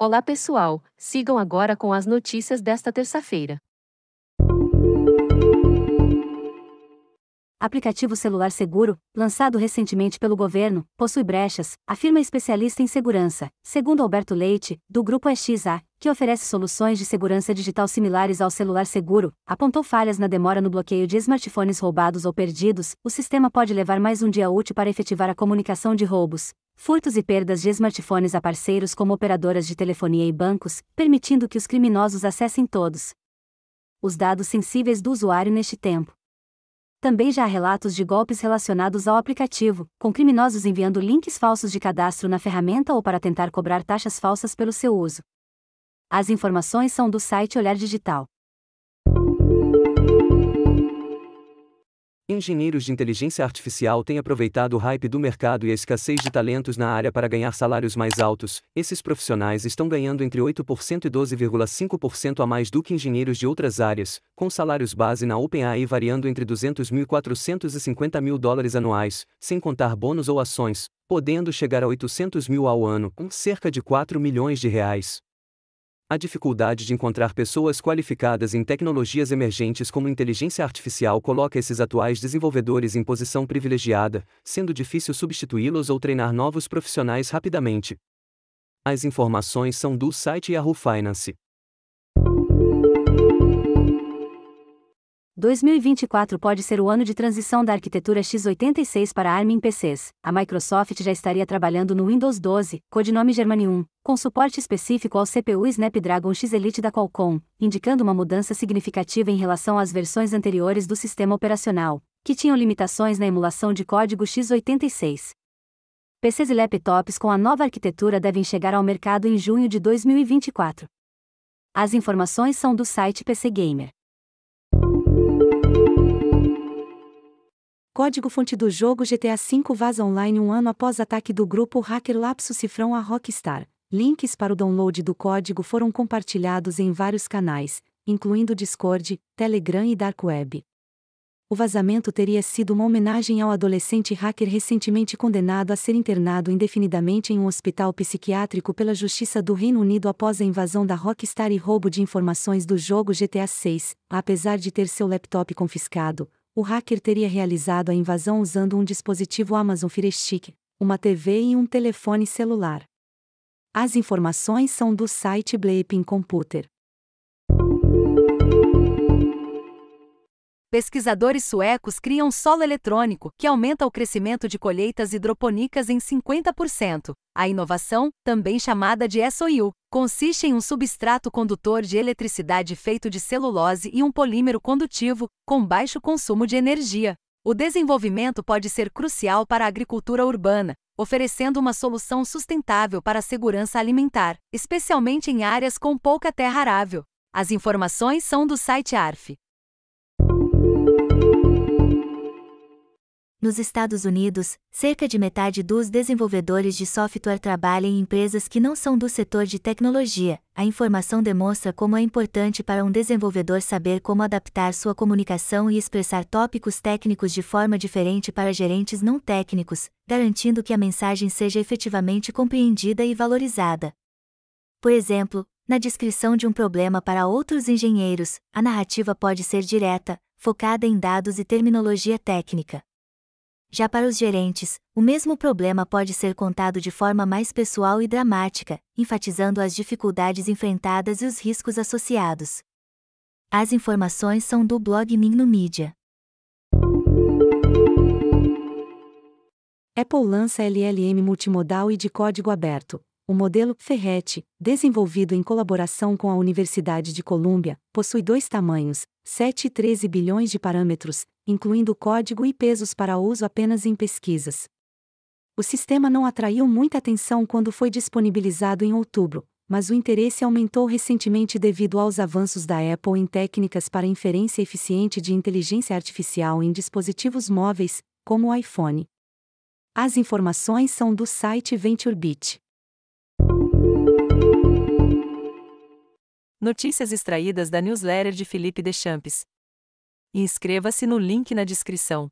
Olá pessoal, sigam agora com as notícias desta terça-feira. Aplicativo celular seguro, lançado recentemente pelo governo, possui brechas, afirma especialista em segurança, segundo Alberto Leite, do grupo EXA, que oferece soluções de segurança digital similares ao celular seguro, apontou falhas na demora no bloqueio de smartphones roubados ou perdidos. O sistema pode levar mais um dia útil para efetivar a comunicação de roubos, furtos e perdas de smartphones a parceiros como operadoras de telefonia e bancos, permitindo que os criminosos acessem todos os dados sensíveis do usuário neste tempo. Também já há relatos de golpes relacionados ao aplicativo, com criminosos enviando links falsos de cadastro na ferramenta ou para tentar cobrar taxas falsas pelo seu uso. As informações são do site Olhar Digital. Engenheiros de inteligência artificial têm aproveitado o hype do mercado e a escassez de talentos na área para ganhar salários mais altos. Esses profissionais estão ganhando entre 8% e 12,5% a mais do que engenheiros de outras áreas, com salários base na OpenAI variando entre 200 mil e 450 mil dólares anuais, sem contar bônus ou ações, podendo chegar a 800 mil ao ano, com cerca de 4 milhões de reais a dificuldade de encontrar pessoas qualificadas em tecnologias emergentes como inteligência artificial coloca esses atuais desenvolvedores em posição privilegiada, sendo difícil substituí-los ou treinar novos profissionais rapidamente. As informações são do site Yahoo Finance. 2024 pode ser o ano de transição da arquitetura x86 para ARM em PCs. A Microsoft já estaria trabalhando no Windows 12, codinome Germanium, com suporte específico ao CPU Snapdragon X Elite da Qualcomm, indicando uma mudança significativa em relação às versões anteriores do sistema operacional, que tinham limitações na emulação de código x86. PCs e laptops com a nova arquitetura devem chegar ao mercado em junho de 2024. As informações são do site PC Gamer. Código-fonte do jogo GTA V vaza online um ano após ataque do grupo hacker Lapso Cifrão a Rockstar. Links para o download do código foram compartilhados em vários canais, incluindo Discord, Telegram e Dark Web. O vazamento teria sido uma homenagem ao adolescente hacker recentemente condenado a ser internado indefinidamente em um hospital psiquiátrico pela Justiça do Reino Unido após a invasão da Rockstar e roubo de informações do jogo GTA VI. Apesar de ter seu laptop confiscado, o hacker teria realizado a invasão usando um dispositivo Amazon Fire Stick, uma TV e um telefone celular. As informações são do site Bleeping Computer. Pesquisadores suecos criam solo eletrônico, que aumenta o crescimento de colheitas hidropônicas em 50%. A inovação, também chamada de SOU, consiste em um substrato condutor de eletricidade feito de celulose e um polímero condutivo, com baixo consumo de energia. O desenvolvimento pode ser crucial para a agricultura urbana, oferecendo uma solução sustentável para a segurança alimentar, especialmente em áreas com pouca terra arável. As informações são do site ARF. Nos Estados Unidos, cerca de metade dos desenvolvedores de software trabalha em empresas que não são do setor de tecnologia. A informação demonstra como é importante para um desenvolvedor saber como adaptar sua comunicação e expressar tópicos técnicos de forma diferente para gerentes não técnicos, garantindo que a mensagem seja efetivamente compreendida e valorizada. Por exemplo, na descrição de um problema para outros engenheiros, a narrativa pode ser direta, focada em dados e terminologia técnica. Já para os gerentes, o mesmo problema pode ser contado de forma mais pessoal e dramática, enfatizando as dificuldades enfrentadas e os riscos associados. As informações são do blog Migno Media. Apple lança LLM multimodal e de código aberto. O modelo Ferret, desenvolvido em colaboração com a Universidade de Colômbia, possui dois tamanhos, 7 e 13 bilhões de parâmetros, incluindo código e pesos para uso apenas em pesquisas. O sistema não atraiu muita atenção quando foi disponibilizado em outubro, mas o interesse aumentou recentemente devido aos avanços da Apple em técnicas para inferência eficiente de inteligência artificial em dispositivos móveis, como o iPhone. As informações são do site VentureBeat. Notícias extraídas da newsletter de Felipe Deschamps e inscreva-se no link na descrição.